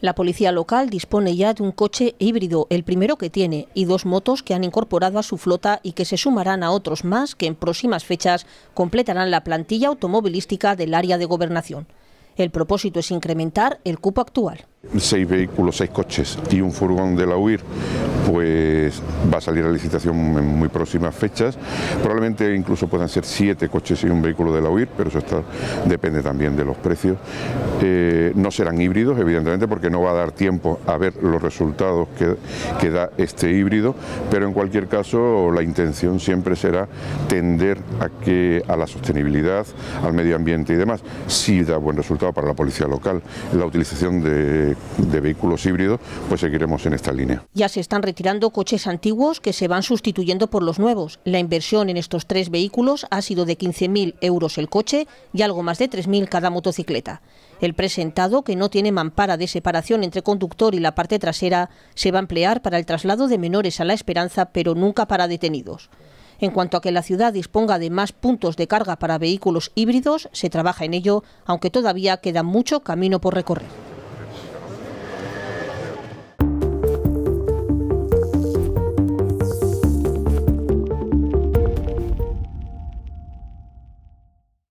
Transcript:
La policía local dispone ya de un coche híbrido, el primero que tiene, y dos motos que han incorporado a su flota y que se sumarán a otros más que en próximas fechas completarán la plantilla automovilística del área de gobernación. El propósito es incrementar el cupo actual. Seis vehículos, seis coches y un furgón de la UIR pues va a salir a licitación en muy próximas fechas. Probablemente incluso puedan ser siete coches y un vehículo de la UIR, pero eso está, depende también de los precios. Eh, no serán híbridos, evidentemente, porque no va a dar tiempo a ver los resultados que, da este híbrido, pero en cualquier caso la intención siempre será tender a, que, a la sostenibilidad, al medio ambiente y demás. Si da buen resultado para la policía local la utilización de, vehículos híbridos, pues seguiremos en esta línea. Ya se están tirando coches antiguos que se van sustituyendo por los nuevos. La inversión en estos tres vehículos ha sido de 15.000 euros el coche y algo más de 3.000 cada motocicleta. El presentado, que no tiene mampara de separación entre conductor y la parte trasera, se va a emplear para el traslado de menores a la esperanza, pero nunca para detenidos. En cuanto a que la ciudad disponga de más puntos de carga para vehículos híbridos, se trabaja en ello, aunque todavía queda mucho camino por recorrer.